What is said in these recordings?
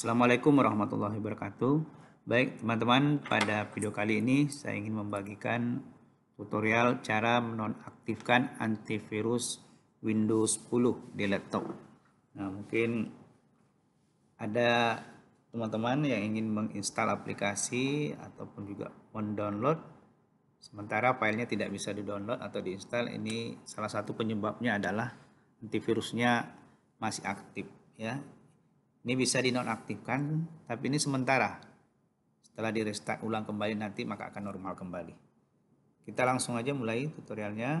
Assalamualaikum warahmatullahi wabarakatuh. Baik teman-teman, pada video kali ini saya ingin membagikan tutorial cara menonaktifkan antivirus Windows 10 di laptop. Nah, mungkin ada teman-teman yang ingin menginstal aplikasi ataupun juga mendownload sementara filenya tidak bisa di download atau diinstal ini salah satu penyebabnya adalah antivirusnya masih aktif ya ini bisa dinonaktifkan, tapi ini sementara. Setelah di restart ulang kembali nanti maka akan normal kembali. Kita langsung aja mulai tutorialnya.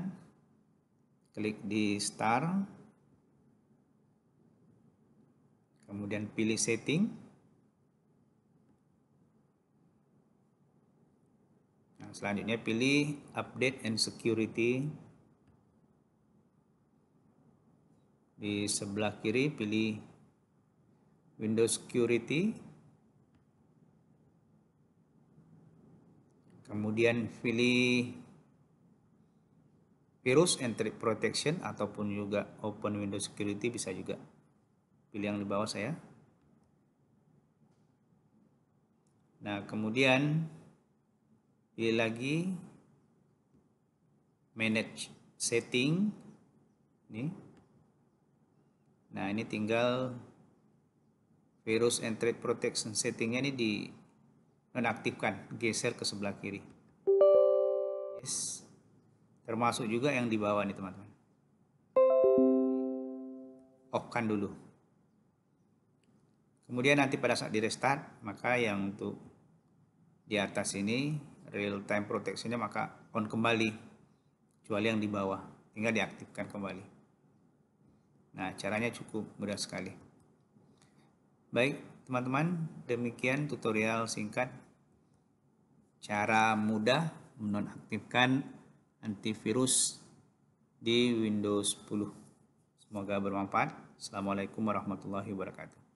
Klik di start. Kemudian pilih setting. Nah, selanjutnya pilih update and security. Di sebelah kiri pilih Windows security kemudian pilih virus and Threat protection ataupun juga open Windows security bisa juga pilih yang di bawah saya nah kemudian pilih lagi manage setting ini nah ini tinggal virus and threat protection settingnya ini di nonaktifkan geser ke sebelah kiri yes. termasuk juga yang di bawah nih teman-teman kan dulu kemudian nanti pada saat di restart maka yang untuk di atas ini real time protectionnya maka on kembali kecuali yang di bawah tinggal diaktifkan kembali nah caranya cukup mudah sekali Baik, teman-teman, demikian tutorial singkat cara mudah menonaktifkan antivirus di Windows 10. Semoga bermanfaat. Assalamualaikum warahmatullahi wabarakatuh.